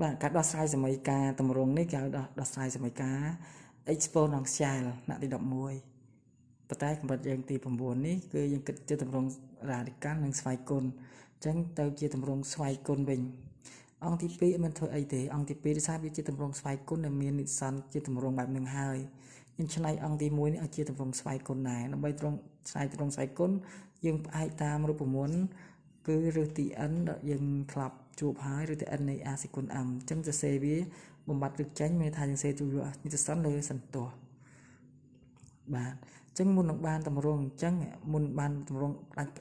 បាទការដោះស្រាយសម័យកាលតម្រងនេះគេហៅដោះដោះស្រាយសម័យកាល exponential ណាក់ទី11ប៉ុន្តែកម្រិតយើងទី9នេះគឺយើងគិតជាតម្រង radical និងស្វ័យគុណអញ្ចឹងទៅជាតម្រងស្វ័យគុណវិញអង្គទី2មិនធ្វើអីទេអង្គទី2ដូចថាវាជាតម្រងស្វ័យគុណដែលមាននិស្ស័នជាតម្រងបែបនឹងហើយយើងឆ្នៃអង្គទី1នេះឲ្យជាតម្រងស្វ័យគុណដែរដើម្បីត្រង់ឆ្នៃត្រង់ស្វ័យគុណយើងផ្អែកតាមរូបមន្តគឺឬទី n ដែលយើងធ្លាប់ជួបហើយឬ TN នៃ R សេគុណ M អញ្ចឹងសរសេរវាបំបត្តិឬចាញ់មានថាយើងសេជួយកនិតសន្នលើសន្ទាស់បាទអញ្ចឹងមុននឹងបានតម្រង់អញ្ចឹងមុនបានតម្រង់ផ្ដាច់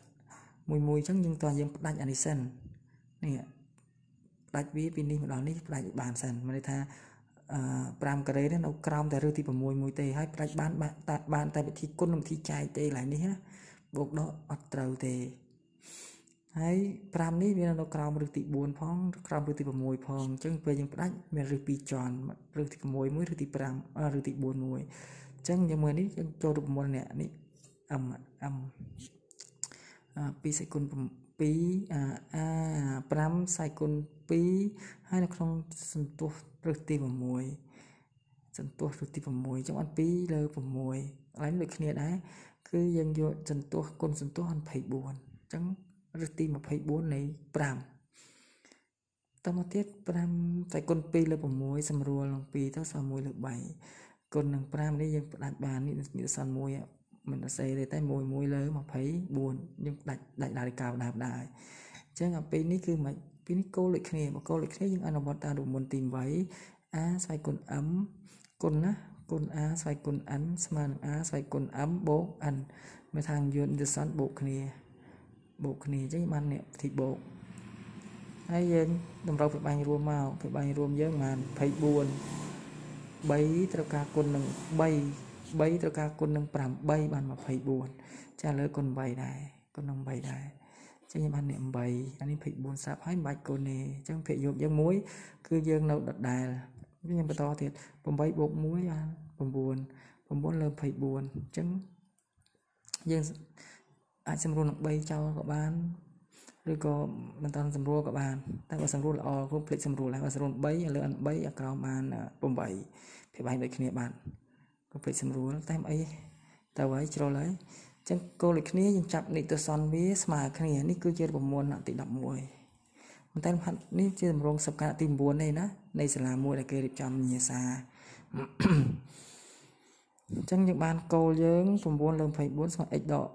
មួយមួយអញ្ចឹងយើងតោះយើងផ្ដាច់អានេះសិននេះផ្ដាច់វាពីនេះមកដល់នេះផ្ដាច់បានសិនមានន័យថាអឺ5ការ៉េនេះនៅក្រោមតែឬទី6មួយទេហើយផ្ដាច់បានតាត់បានតែវិធីគុណនិងវិធីចែកទេឡើយនេះណាបូកដកអត់ត្រូវទេហើយ5នេះមាននៅក្រោមឫសទី4ផងក្រោមឫសទី6ផងអញ្ចឹងពេលយើងផ្ដាច់មានឫស2ជាន់ឫសទី6មួយឬទី5ឬទី4មួយអញ្ចឹងយើងមើលនេះយើងចូលរូបមន្តនេះនេះ m m 2សេគុណ2អា5សេគុណ2ហើយនៅក្នុងសន្ទុះឫសទី6សន្ទុះឫសទី6ចំអត់2លើ6កន្លែងដូចគ្នាដែរគឺយើងយកសន្ទុះគុណសន្ទុះ24អញ្ចឹងឬទី24នៃ5តមកទៀត5តែគុណ2លើ6សម្រួលនឹង2ទៅសល់1លើ3គុណនឹង5នេះយើងផ្ដាច់បាននេះនិស័ន1មិនអសេទេតែ1 1លើ24យើងផ្ដាច់ដាច់ដារិកាបណ្ដាបណ្ដាហើយអញ្ចឹងអាពីនេះគឺមិនពីនេះគោលដូចគ្នាបើគោលដូចគ្នាយើងអនុវត្តតាមរូបមន្តទី8 a ស្វ័យគុណ m គុណណាគុណ a ស្វ័យគុណ n ស្មើនឹង a ស្វ័យគុណ m បូក n មានថាយន្តនិស័នបូកគ្នាបូកគ្នាអញ្ចឹងបានអ្នកពិធីបូកហើយយើងតម្រូវពីបាញ់រួមមកពីបាញ់រួមយើងបាន24 3ត្រូវការគុណនឹង3 3ត្រូវការគុណនឹង8បាន24ចាលើគុណ8ដែរគុណនឹង8ដែរចឹងបានអ្នក8អានេះ24សាប់ហើយមិនបាច់គុណទេអញ្ចឹងភាគយប់យើងមួយគឺយើងនៅដដែលខ្ញុំបន្តទៀត8បូក1បាន9 9លើ24អញ្ចឹងយើងអាចសម្រួលនឹង3ចោលក៏បានឬក៏មិនតាន់សម្រួលក៏បានតែបើសម្រួលល្អខ្លួនភ្លេចសម្រួលហើយបើសម្រួល3លើអាន3អាក្រោមបាន8ភាពឯងដូចគ្នាបានក៏ភ្លេចសម្រួលតែអីទៅហើយជ្រុលហើយអញ្ចឹងគោលដូចគ្នាយើងចាប់និតសនវាស្មើគ្នានេះគឺជា9ណាទី11ប៉ុន្តែហាត់នេះជាតម្រងសិបការទី9ទេណានៃសាលាមួយដែលគេរៀបចំញាសាអញ្ចឹងយើងបានគោលយើង9លើ24ស្មើ x ដក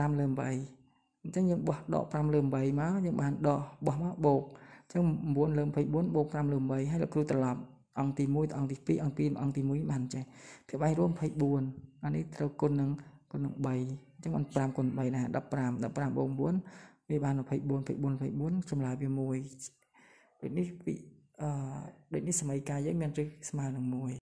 5លើ8អញ្ចឹងយើងបោះដក5លើ8មកយើងបានដកបោះមកបូកអញ្ចឹង9លើ24បូក5លើ8ហើយលោកគ្រូត្រឡប់អង្គទី1ទៅអង្គទី2អង្គទី2អង្គទី1បានចេះភាពឯងរួម24អានេះត្រូវគុណនឹងគុណនឹង3អញ្ចឹងបាន5គុណ3ដែរ15 15បូក9វាបាន24 24 24ចម្លើយវា1ដូចនេះអឺដូចនេះសម័យកាលយើងមានរឹសស្មើនឹង1